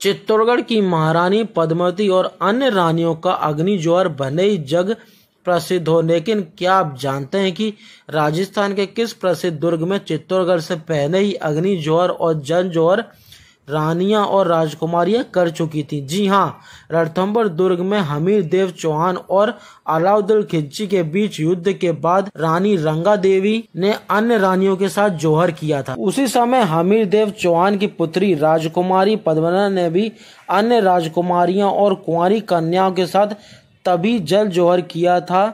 चित्तौड़गढ़ की महारानी पद्मावती और अन्य रानियों का अग्नि ज्वर भले ही जग प्रसिद्ध हो लेकिन क्या आप जानते हैं कि राजस्थान के किस प्रसिद्ध दुर्ग में चित्तौड़गढ़ से पहले ही अग्नि ज्वर और जन ज्वर रानियां और राजकुमारियां कर चुकी थी जी हाँ रणथम्बर दुर्ग में हमीर देव चौहान और अलाउद्दीन खिलजी के बीच युद्ध के बाद रानी रंगा देवी ने अन्य रानियों के साथ जोहर किया था उसी समय हमीर देव चौहान की पुत्री राजकुमारी पद्मना ने भी अन्य राजकुमारियां और कुंवारी कन्याओं के साथ तभी जल जोहर किया था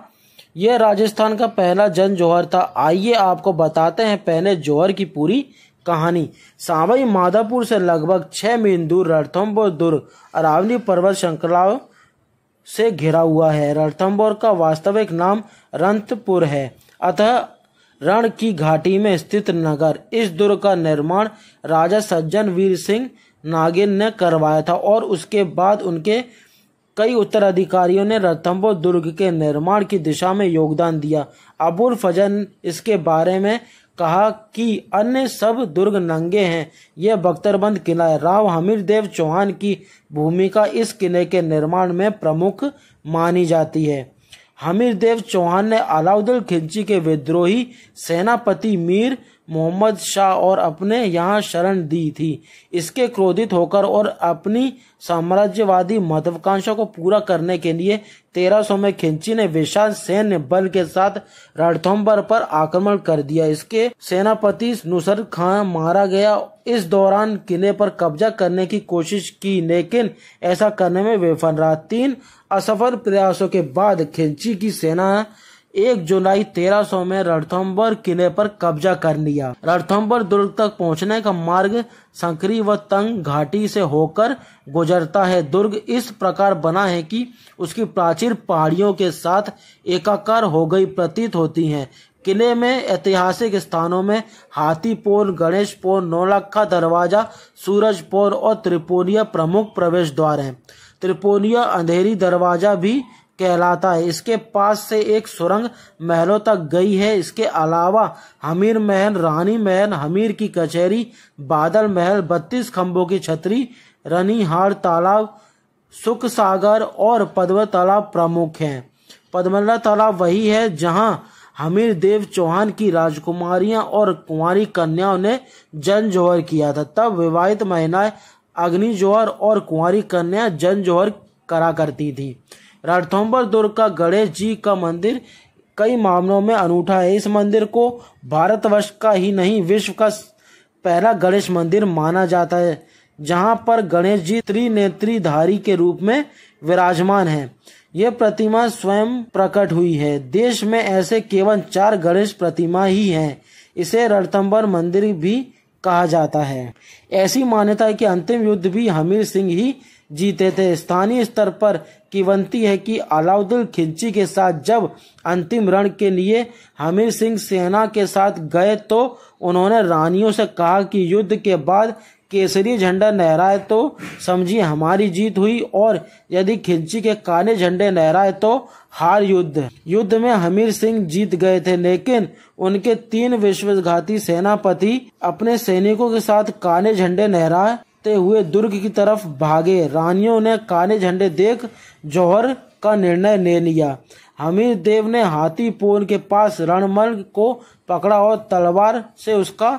यह राजस्थान का पहला जन जोहर था आइए आपको बताते हैं पहले जोहर की पूरी कहानी सावई माधापुर से लगभग छह मील दूर रणथम्बोर दुर्ग अरावली पर्वत श्रृंखला से घिरा हुआ है रणथम्बोर का वास्तविक नाम रंथपुर है अतः रण की घाटी में स्थित नगर इस दुर्ग का निर्माण राजा सज्जन वीर सिंह नागिन ने करवाया था और उसके बाद उनके कई उत्तराधिकारियों ने रणथम्बोर दुर्ग के निर्माण की दिशा में योगदान दिया अबुल फजन इसके बारे में कहा कि अन्य सब दुर्ग नंगे हैं यह बख्तरबंद किला है राव हमीर देव चौहान की भूमिका इस किले के निर्माण में प्रमुख मानी जाती है हमीर देव चौहान ने अलाउद्दीन खिलजी के विद्रोही सेनापति मीर मोहम्मद शाह और अपने यहाँ शरण दी थी इसके क्रोधित होकर और अपनी साम्राज्यवादी महत्वाकांक्षा को पूरा करने के लिए तेरह सौ में खिंची ने विशाल सैन्य बल के साथ रणथम्बर पर आक्रमण कर दिया इसके सेनापति नुसर खान मारा गया इस दौरान किले पर कब्जा करने की कोशिश की लेकिन ऐसा करने में विफल रहा तीन असफल प्रयासों के बाद खिंची की सेना एक जुलाई 1300 में रणथम्बर किले पर कब्जा कर लिया रणथम्बर दुर्ग तक पहुंचने का मार्ग संकरी व तंग घाटी से होकर गुजरता है दुर्ग इस प्रकार बना है कि उसकी प्राचीर पहाड़ियों के साथ एकाकार हो गई प्रतीत होती हैं किले में ऐतिहासिक स्थानों में गणेश गणेशपोल नौलखा दरवाजा सूरजपोर और त्रिपोलिया प्रमुख प्रवेश द्वार है त्रिपोलिया अंधेरी दरवाजा भी कहलाता है इसके पास से एक सुरंग महलों तक गई है इसके अलावा हमीर महल रानी महल हमीर की कचहरी बादल महल बत्तीस खम्बों की छतरी रनिहार तालाब सुख सागर और पद्म तालाब प्रमुख हैं पद्मला तालाब वही है जहां हमीर देव चौहान की राजकुमारियां और कुमारी कन्याओं ने जन जोहर किया था तब विवाहित महिलाएं अग्नि जोहर और कुंवारी कन्या जन जोहर करा करती थी रणथम्बर दुर्ग का गणेश जी का मंदिर कई मामलों में अनूठा है इस मंदिर को भारतवर्ष का ही नहीं विश्व का पहला गणेश मंदिर माना जाता है जहाँ पर गणेश जी त्रिनेत्री धारी के रूप में विराजमान है यह प्रतिमा स्वयं प्रकट हुई है देश में ऐसे केवल चार गणेश प्रतिमा ही हैं इसे रणथम्बर मंदिर भी कहा जाता है ऐसी मान्यता है कि अंतिम युद्ध भी हमीर सिंह ही जीते थे स्थानीय स्तर पर किवंती है कि अलाउद्दीन खिलजी के साथ जब अंतिम रण के लिए हमीर सिंह सेना के साथ गए तो उन्होंने रानियों से कहा कि युद्ध के बाद केसरी झंडा नहराए तो समझिए हमारी जीत हुई और यदि खिलजी के काले झंडे नहराए तो हार युद्ध युद्ध में हमीर सिंह जीत गए थे लेकिन उनके तीन विश्वघाती सेनापति अपने सैनिकों के साथ काले झंडे नहराए ते हुए दुर्ग की तरफ भागे रानियों ने काले झंडे देख जौहर का निर्णय ले लिया हमीर देव ने हाथी पोल के पास रणमल को पकड़ा और तलवार से उसका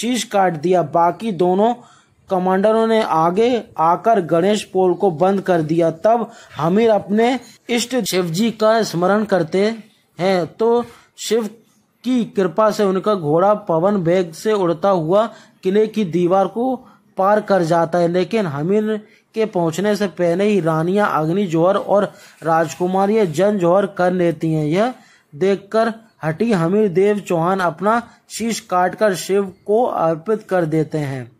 शीश काट दिया बाकी दोनों कमांडरों ने आगे आकर गणेश पोल को बंद कर दिया तब हमीर अपने इष्ट शिवजी का स्मरण करते हैं तो शिव की कृपा से उनका घोड़ा पवन बेग से उड़ता हुआ किले की दीवार को पार कर जाता है लेकिन हमीर के पहुंचने से पहले ही रानियां अग्नि जोहर और राजकुमारियां जन जोहर कर लेती हैं यह देखकर हटी हमीर देव चौहान अपना शीश काटकर शिव को अर्पित कर देते हैं